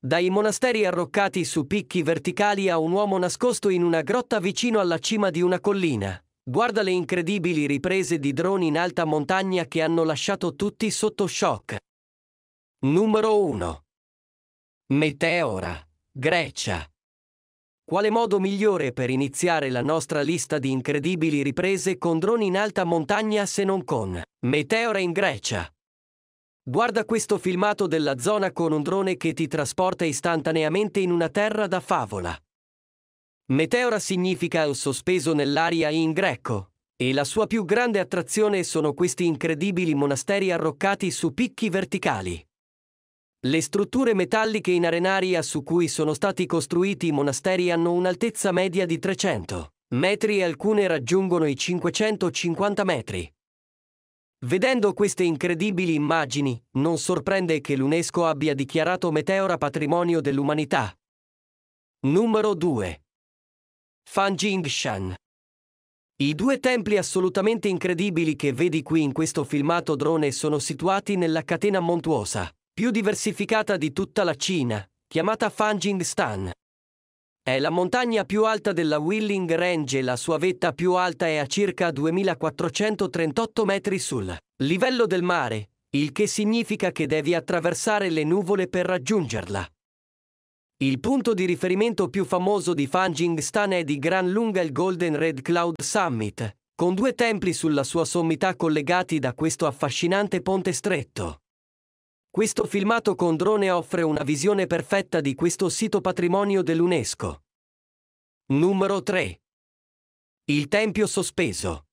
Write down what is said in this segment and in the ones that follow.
Dai monasteri arroccati su picchi verticali a un uomo nascosto in una grotta vicino alla cima di una collina. Guarda le incredibili riprese di droni in alta montagna che hanno lasciato tutti sotto shock. Numero 1. Meteora, Grecia. Quale modo migliore per iniziare la nostra lista di incredibili riprese con droni in alta montagna se non con Meteora in Grecia? Guarda questo filmato della zona con un drone che ti trasporta istantaneamente in una terra da favola. Meteora significa sospeso nell'aria in greco, e la sua più grande attrazione sono questi incredibili monasteri arroccati su picchi verticali. Le strutture metalliche in arenaria su cui sono stati costruiti i monasteri hanno un'altezza media di 300 metri e alcune raggiungono i 550 metri. Vedendo queste incredibili immagini, non sorprende che l'UNESCO abbia dichiarato Meteora patrimonio dell'umanità. Numero 2. Fanjingshan. I due templi assolutamente incredibili che vedi qui in questo filmato drone sono situati nella catena montuosa, più diversificata di tutta la Cina, chiamata Fanjingstan. È la montagna più alta della Willing Range e la sua vetta più alta è a circa 2438 metri sul livello del mare, il che significa che devi attraversare le nuvole per raggiungerla. Il punto di riferimento più famoso di Fanging Stan è di gran lunga il Golden Red Cloud Summit, con due templi sulla sua sommità collegati da questo affascinante ponte stretto. Questo filmato con drone offre una visione perfetta di questo sito patrimonio dell'UNESCO. Numero 3. Il Tempio sospeso.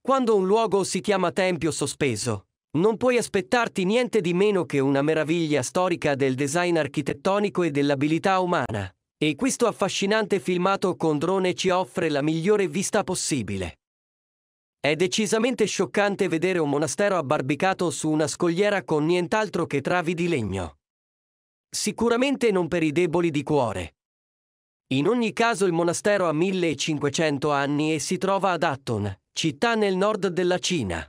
Quando un luogo si chiama Tempio sospeso, non puoi aspettarti niente di meno che una meraviglia storica del design architettonico e dell'abilità umana. E questo affascinante filmato con drone ci offre la migliore vista possibile. È decisamente scioccante vedere un monastero abbarbicato su una scogliera con nient'altro che travi di legno. Sicuramente non per i deboli di cuore. In ogni caso il monastero ha 1500 anni e si trova ad Hatton, città nel nord della Cina.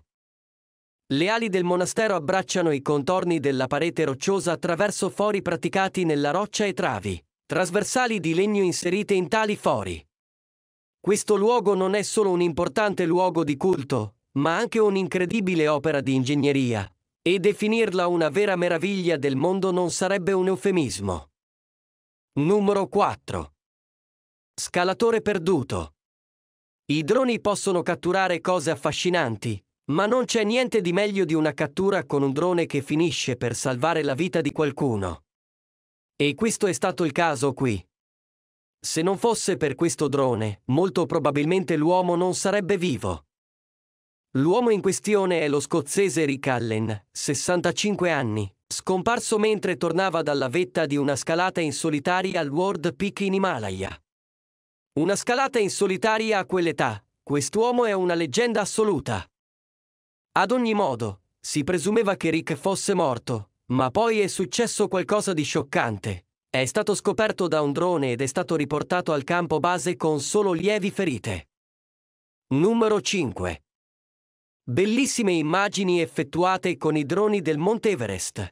Le ali del monastero abbracciano i contorni della parete rocciosa attraverso fori praticati nella roccia e travi, trasversali di legno inserite in tali fori. Questo luogo non è solo un importante luogo di culto, ma anche un'incredibile opera di ingegneria. E definirla una vera meraviglia del mondo non sarebbe un eufemismo. Numero 4. Scalatore perduto. I droni possono catturare cose affascinanti, ma non c'è niente di meglio di una cattura con un drone che finisce per salvare la vita di qualcuno. E questo è stato il caso qui. Se non fosse per questo drone, molto probabilmente l'uomo non sarebbe vivo. L'uomo in questione è lo scozzese Rick Allen, 65 anni, scomparso mentre tornava dalla vetta di una scalata in solitaria al World Peak in Himalaya. Una scalata in solitaria a quell'età, quest'uomo è una leggenda assoluta. Ad ogni modo, si presumeva che Rick fosse morto, ma poi è successo qualcosa di scioccante. È stato scoperto da un drone ed è stato riportato al campo base con solo lievi ferite. Numero 5. Bellissime immagini effettuate con i droni del Monte Everest.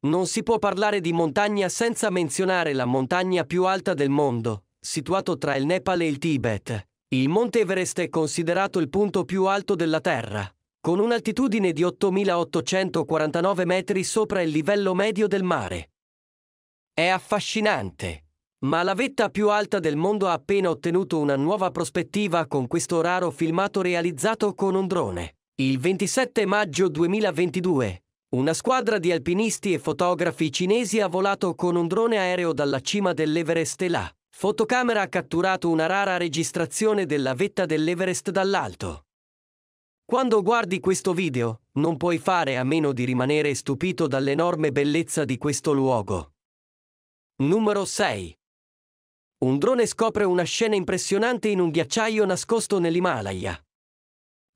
Non si può parlare di montagna senza menzionare la montagna più alta del mondo, situato tra il Nepal e il Tibet. Il Monte Everest è considerato il punto più alto della Terra, con un'altitudine di 8.849 metri sopra il livello medio del mare. È affascinante. Ma la vetta più alta del mondo ha appena ottenuto una nuova prospettiva con questo raro filmato realizzato con un drone. Il 27 maggio 2022, una squadra di alpinisti e fotografi cinesi ha volato con un drone aereo dalla cima dell'Everest e la fotocamera ha catturato una rara registrazione della vetta dell'Everest dall'alto. Quando guardi questo video, non puoi fare a meno di rimanere stupito dall'enorme bellezza di questo luogo. Numero 6. Un drone scopre una scena impressionante in un ghiacciaio nascosto nell'Himalaya.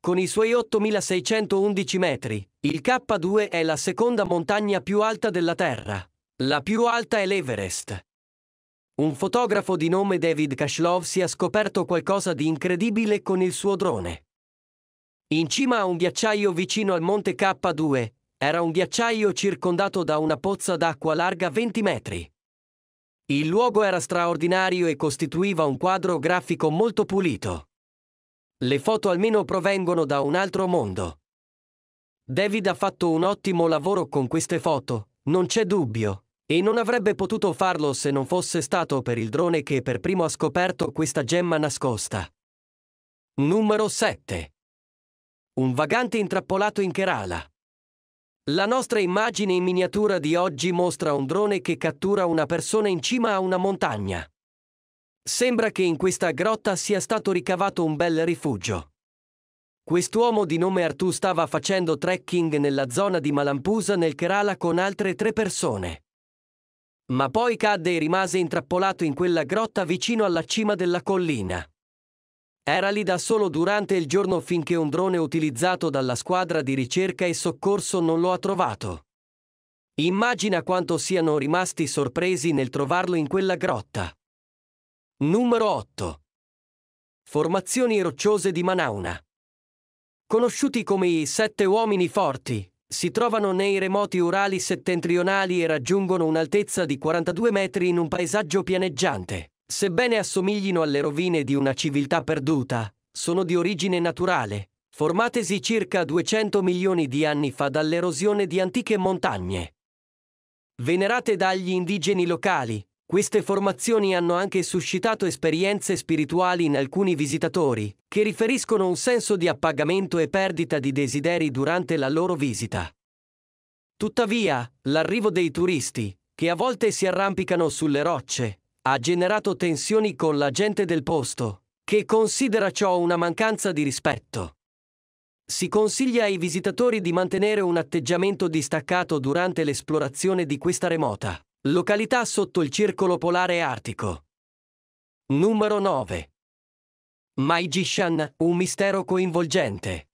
Con i suoi 8611 metri, il K2 è la seconda montagna più alta della Terra. La più alta è l'Everest. Un fotografo di nome David Kashlov si è scoperto qualcosa di incredibile con il suo drone. In cima a un ghiacciaio vicino al monte K2 era un ghiacciaio circondato da una pozza d'acqua larga 20 metri. Il luogo era straordinario e costituiva un quadro grafico molto pulito. Le foto almeno provengono da un altro mondo. David ha fatto un ottimo lavoro con queste foto, non c'è dubbio, e non avrebbe potuto farlo se non fosse stato per il drone che per primo ha scoperto questa gemma nascosta. Numero 7. Un vagante intrappolato in Kerala. La nostra immagine in miniatura di oggi mostra un drone che cattura una persona in cima a una montagna. Sembra che in questa grotta sia stato ricavato un bel rifugio. Quest'uomo di nome Artù stava facendo trekking nella zona di Malampusa nel Kerala con altre tre persone. Ma poi cadde e rimase intrappolato in quella grotta vicino alla cima della collina. Era lì da solo durante il giorno finché un drone utilizzato dalla squadra di ricerca e soccorso non lo ha trovato. Immagina quanto siano rimasti sorpresi nel trovarlo in quella grotta. Numero 8. Formazioni rocciose di Manauna. Conosciuti come i sette uomini forti, si trovano nei remoti Urali settentrionali e raggiungono un'altezza di 42 metri in un paesaggio pianeggiante. Sebbene assomiglino alle rovine di una civiltà perduta, sono di origine naturale, formatesi circa 200 milioni di anni fa dall'erosione di antiche montagne. Venerate dagli indigeni locali, queste formazioni hanno anche suscitato esperienze spirituali in alcuni visitatori, che riferiscono un senso di appagamento e perdita di desideri durante la loro visita. Tuttavia, l'arrivo dei turisti, che a volte si arrampicano sulle rocce, ha generato tensioni con la gente del posto, che considera ciò una mancanza di rispetto. Si consiglia ai visitatori di mantenere un atteggiamento distaccato durante l'esplorazione di questa remota località sotto il circolo polare artico. Numero 9. Maijishan, un mistero coinvolgente.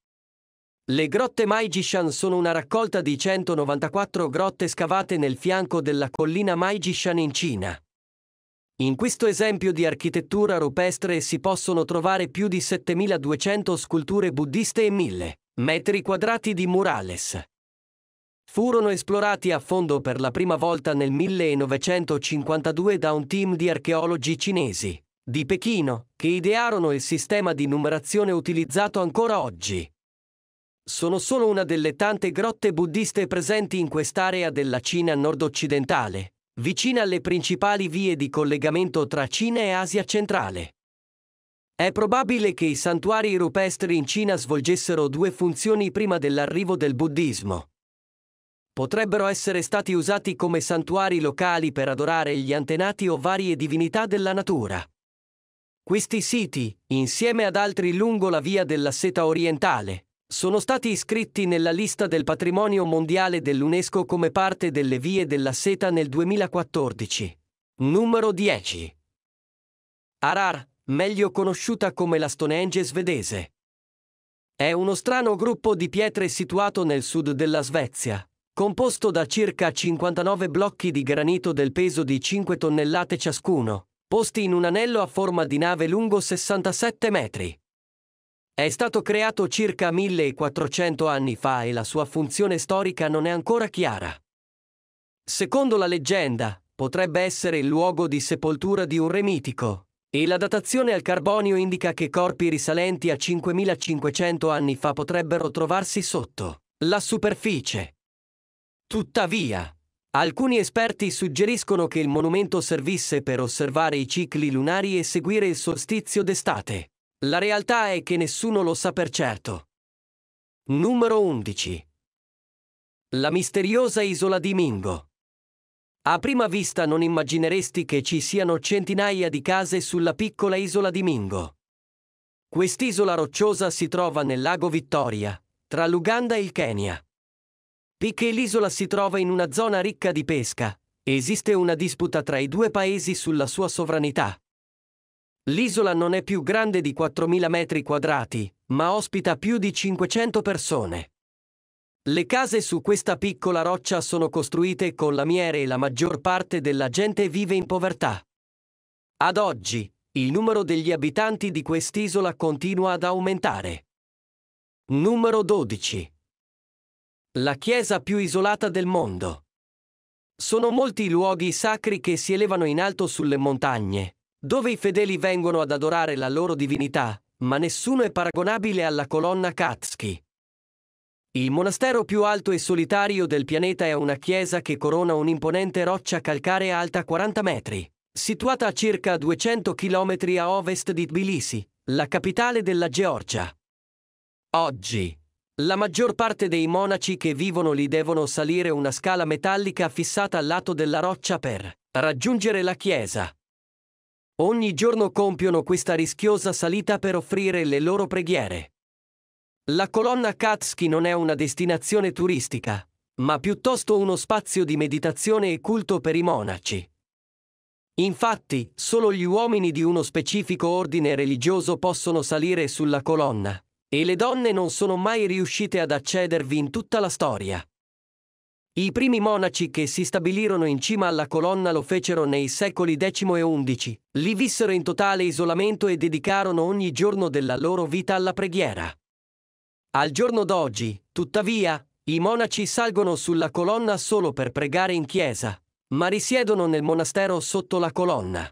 Le grotte Maijishan sono una raccolta di 194 grotte scavate nel fianco della collina Maijishan in Cina, in questo esempio di architettura rupestre si possono trovare più di 7200 sculture buddiste e 1000 metri quadrati di murales. Furono esplorati a fondo per la prima volta nel 1952 da un team di archeologi cinesi di Pechino che idearono il sistema di numerazione utilizzato ancora oggi. Sono solo una delle tante grotte buddiste presenti in quest'area della Cina nord-occidentale, vicina alle principali vie di collegamento tra Cina e Asia centrale. È probabile che i santuari rupestri in Cina svolgessero due funzioni prima dell'arrivo del buddismo. Potrebbero essere stati usati come santuari locali per adorare gli antenati o varie divinità della natura. Questi siti, insieme ad altri lungo la via della seta orientale, sono stati iscritti nella lista del patrimonio mondiale dell'UNESCO come parte delle vie della seta nel 2014. Numero 10. Arar, meglio conosciuta come la Stonehenge svedese. È uno strano gruppo di pietre situato nel sud della Svezia, composto da circa 59 blocchi di granito del peso di 5 tonnellate ciascuno, posti in un anello a forma di nave lungo 67 metri. È stato creato circa 1400 anni fa e la sua funzione storica non è ancora chiara. Secondo la leggenda, potrebbe essere il luogo di sepoltura di un re mitico, e la datazione al carbonio indica che corpi risalenti a 5500 anni fa potrebbero trovarsi sotto la superficie. Tuttavia, alcuni esperti suggeriscono che il monumento servisse per osservare i cicli lunari e seguire il solstizio d'estate. La realtà è che nessuno lo sa per certo. Numero 11. La misteriosa isola di Mingo. A prima vista non immagineresti che ci siano centinaia di case sulla piccola isola di Mingo. Quest'isola rocciosa si trova nel lago Vittoria, tra l'Uganda e il Kenya. Poiché l'isola si trova in una zona ricca di pesca, esiste una disputa tra i due paesi sulla sua sovranità. L'isola non è più grande di 4.000 metri quadrati, ma ospita più di 500 persone. Le case su questa piccola roccia sono costruite con lamiere e la maggior parte della gente vive in povertà. Ad oggi, il numero degli abitanti di quest'isola continua ad aumentare. Numero 12. La chiesa più isolata del mondo. Sono molti i luoghi sacri che si elevano in alto sulle montagne, dove i fedeli vengono ad adorare la loro divinità, ma nessuno è paragonabile alla colonna Katsky. Il monastero più alto e solitario del pianeta è una chiesa che corona un'imponente roccia calcarea alta 40 metri, situata a circa 200 km a ovest di Tbilisi, la capitale della Georgia. Oggi, la maggior parte dei monaci che vivono lì devono salire una scala metallica fissata al lato della roccia per raggiungere la chiesa. Ogni giorno compiono questa rischiosa salita per offrire le loro preghiere. La colonna Katski non è una destinazione turistica, ma piuttosto uno spazio di meditazione e culto per i monaci. Infatti, solo gli uomini di uno specifico ordine religioso possono salire sulla colonna, e le donne non sono mai riuscite ad accedervi in tutta la storia. I primi monaci che si stabilirono in cima alla colonna lo fecero nei secoli X e XI. Li vissero in totale isolamento e dedicarono ogni giorno della loro vita alla preghiera. Al giorno d'oggi, tuttavia, i monaci salgono sulla colonna solo per pregare in chiesa, ma risiedono nel monastero sotto la colonna.